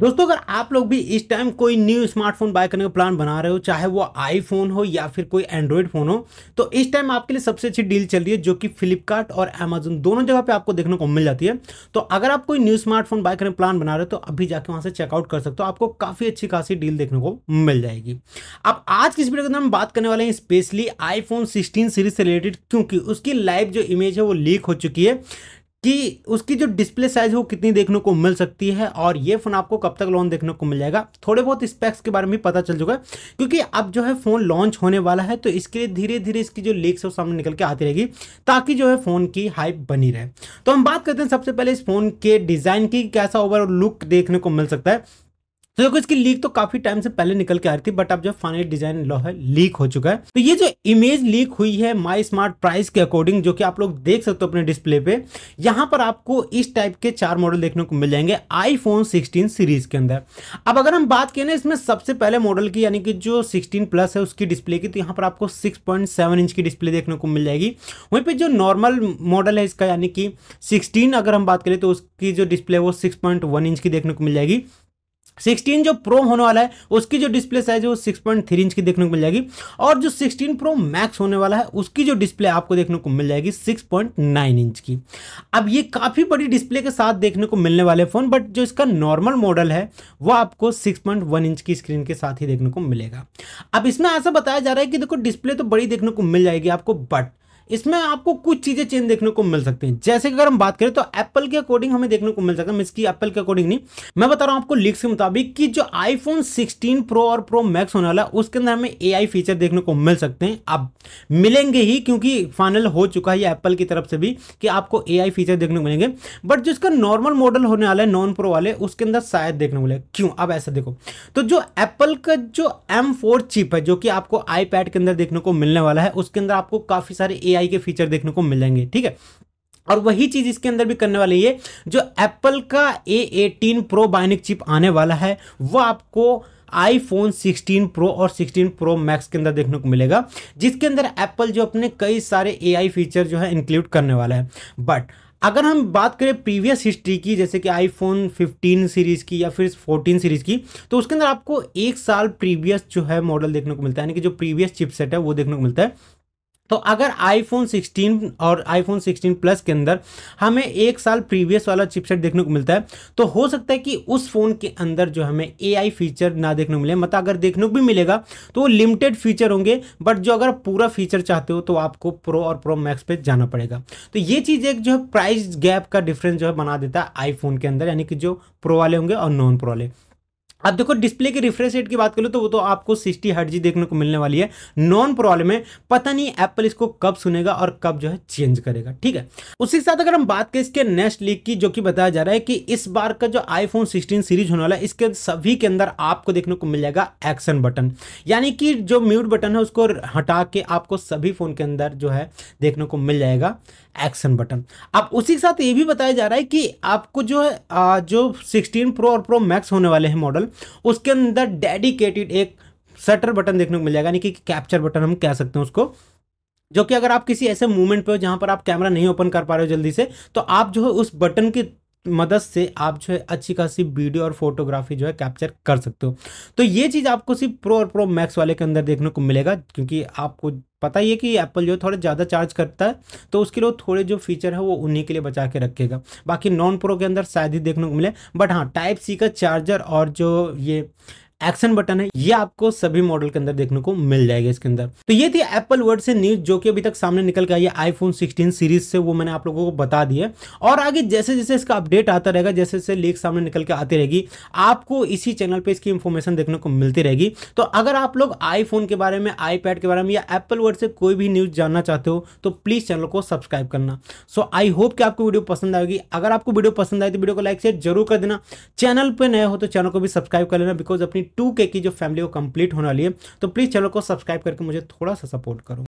दोस्तों अगर आप लोग भी इस टाइम कोई न्यू स्मार्टफोन बाय करने का प्लान बना रहे हो चाहे वो आईफोन हो या फिर कोई एंड्रॉयड फोन हो तो इस टाइम आपके लिए सबसे अच्छी डील चल रही है जो कि फ्लिपकार्ट और अमेजोन दोनों जगह पे आपको देखने को मिल जाती है तो अगर आप कोई न्यू स्मार्टफोन बाय करने का प्लान बना रहे हो तो अभी जाके वहाँ से चेकआउट कर सकते हो आपको काफ़ी अच्छी खासी डील देखने को मिल जाएगी अब आज की इस वीडियो के अंदर हम बात करने वाले हैं स्पेशली आईफोन सिक्सटीन सीरीज से रिलेटेड क्योंकि उसकी लाइव जो इमेज है वो लीक हो चुकी है कि उसकी जो डिस्प्ले साइज है वो कितनी देखने को मिल सकती है और ये फ़ोन आपको कब तक लॉन्च देखने को मिल जाएगा थोड़े बहुत स्पेक्स के बारे में पता चल चुका है क्योंकि अब जो है फ़ोन लॉन्च होने वाला है तो इसके लिए धीरे धीरे इसकी जो लीक्स है सामने निकल के आती रहेगी ताकि जो है फ़ोन की हाइप बनी रहे तो हम बात करते हैं सबसे पहले इस फ़ोन के डिज़ाइन की कैसा ओवरऑल लुक देखने को मिल सकता है तो देखो इसकी लीक तो काफी टाइम से पहले निकल के आ रही थी बट अब जो फाइनल डिजाइन लो है लीक हो चुका है तो ये जो इमेज लीक हुई है माई स्मार्ट प्राइस के अकॉर्डिंग जो कि आप लोग देख सकते हो अपने डिस्प्ले पे यहाँ पर आपको इस टाइप के चार मॉडल देखने को मिल जाएंगे आईफोन 16 सीरीज के अंदर अब अगर हम बात करें इसमें सबसे पहले मॉडल की यानी कि जो सिक्सटीन प्लस है उसकी डिस्प्ले की तो यहाँ पर आपको सिक्स इंच की डिस्प्ले देखने को मिल जाएगी वहीं पर जो नॉर्मल मॉडल है इसका यानी कि सिक्सटीन अगर हम बात करें तो उसकी जो डिस्प्ले वो सिक्स इंच की देखने को मिल जाएगी सिक्सटीन जो प्रो होने वाला है उसकी जो डिस्प्ले साइज है वो सिक्स पॉइंट थ्री इंच की देखने को मिल जाएगी और जो सिक्सटीन प्रो मैक्स होने वाला है उसकी जो डिस्प्ले आपको देखने को मिल जाएगी सिक्स पॉइंट नाइन इंच की अब ये काफ़ी बड़ी डिस्प्ले के साथ देखने को मिलने वाले फ़ोन बट जो इसका नॉर्मल मॉडल है वो आपको सिक्स पॉइंट वन इंच की स्क्रीन के साथ ही देखने को मिलेगा अब इसमें ऐसा बताया जा रहा है कि देखो डिस्प्ले तो बड़ी देखने को मिल जाएगी आपको बट इसमें आपको कुछ चीज़ें चेंज देखने को मिल सकती हैं जैसे कि अगर हम बात करें तो एप्पल के अकॉर्डिंग हमें देखने को मिल सकता है इसकी एप्पल के अकॉर्डिंग नहीं मैं बता रहा हूं आपको लीक्स के मुताबिक कि जो आईफोन 16 प्रो और प्रो मैक्स होने वाला है उसके अंदर हमें एआई फीचर देखने को मिल सकते हैं अब मिलेंगे ही क्योंकि फाइनल हो चुका है एप्पल की तरफ से भी कि आपको ए फीचर देखने को मिलेंगे बट जिसका नॉर्मल मॉडल होने वाला है नॉन प्रो वाले उसके अंदर शायद देखने को मिलेगा क्यों अब ऐसा देखो तो जो एप्पल का जो एम चिप है जो कि आपको आई के अंदर देखने को मिलने वाला है उसके अंदर आपको काफ़ी सारे ए एआई के फीचर देखने को मिलेंगे ठीक है और वही चीज़ इसके अंदर भी करने वाली है जो एप्पल का A eighteen pro bionic chip आने वाला है वो आपको आईफोन 16 प्रो और 16 प्रो मैक्स के अंदर देखने को मिलेगा जिसके अंदर एप्पल जो अपने कई सारे एआई फीचर जो है इंक्लूड करने वाला है बट अगर हम बात करें प्रीवियस हिस्ट्री की जैसे कि आईफोन 15 सीरीज़ की या फिर 14 सीरीज़ की तो उसके अंदर आपको एक साल प्रीवियस जो है मॉडल देखने को मिलता है यानी कि जो प्रीवियस चिपसेट है वो देखने को मिलता है तो अगर iPhone 16 और iPhone 16 प्लस के अंदर हमें एक साल प्रीवियस वाला चिपसेट देखने को मिलता है तो हो सकता है कि उस फ़ोन के अंदर जो हमें एआई फीचर ना देखने को मिले मतलब अगर देखने को भी मिलेगा तो वो लिमिटेड फीचर होंगे बट जो अगर पूरा फीचर चाहते हो तो आपको प्रो और प्रो मैक्स पे जाना पड़ेगा तो ये चीज़ एक जो है प्राइस गैप का डिफरेंस जो है बना देता है आईफोन के अंदर यानी कि जो प्रो वाले होंगे और नॉन प्रो वाले अब देखो डिस्प्ले के रिफ्रेश रेट की बात करें तो वो तो आपको सिक्सटी हर्ट देखने को मिलने वाली है नॉन प्रॉब्लम है पता नहीं एप्पल इसको कब सुनेगा और कब जो है चेंज करेगा ठीक है उसी के साथ अगर हम बात करें इसके नेक्स्ट लीक की जो कि बताया जा रहा है कि इस बार का जो आईफोन सिक्सटीन सीरीज होने वाला है इसके सभी के अंदर आपको देखने को मिल जाएगा एक्शन बटन यानी कि जो म्यूट बटन है उसको हटा के आपको सभी फोन के अंदर जो है देखने को मिल जाएगा एक्शन बटन अब उसी के साथ ये भी बताया जा रहा है कि आपको जो है जो सिक्सटीन प्रो और प्रो मैक्स होने वाले हैं मॉडल उसके अंदर डेडिकेटेड एक शटर बटन देखने को मिल जाएगा यानी कि कैप्चर बटन हम कह सकते हैं उसको जो कि अगर आप किसी ऐसे मूवमेंट पे हो जहां पर आप कैमरा नहीं ओपन कर पा रहे हो जल्दी से तो आप जो है उस बटन के मदद से आप जो है अच्छी खासी वीडियो और फोटोग्राफी जो है कैप्चर कर सकते हो तो ये चीज़ आपको सिर्फ प्रो और प्रो मैक्स वाले के अंदर देखने को मिलेगा क्योंकि आपको पता ही है कि एप्पल जो है थोड़ा ज़्यादा चार्ज करता है तो उसके लिए थोड़े जो फीचर है वो उन्हीं के लिए बचा के रखेगा बाकी नॉन प्रो के अंदर शायद ही देखने को मिले बट हाँ टाइप सी का चार्जर और जो ये एक्शन बटन है ये आपको सभी मॉडल के अंदर देखने को मिल जाएगा इसके अंदर तो ये थी एप्पल वर्ड से न्यूज जो कि अभी तक सामने निकल के आई है आईफोन 16 सीरीज से वो मैंने आप लोगों को बता दी है और आगे जैसे जैसे इसका अपडेट आता रहेगा जैसे जैसे लीक सामने निकल के आती रहेगी आपको इसी चैनल पर इसकी इन्फॉर्मेशन देखने को मिलती रहेगी तो अगर आप लोग आईफोन के बारे में आई के बारे में या एप्पल वर्ड से कोई भी न्यूज जानना चाहते हो तो प्लीज चैनल को सब्सक्राइब करना सो आई होप कि आपको वीडियो पसंद आएगी अगर आपको वीडियो पसंद आए तो वीडियो को लाइक शेयर जरूर कर देना चैनल पर नए हो तो चैनल को भी सब्सक्राइब कर लेना बिकॉज अपनी टू के की जो फैमिली वो कंप्लीट होने वाली है तो प्लीज़ चैनल को सब्सक्राइब करके मुझे थोड़ा सा सपोर्ट करो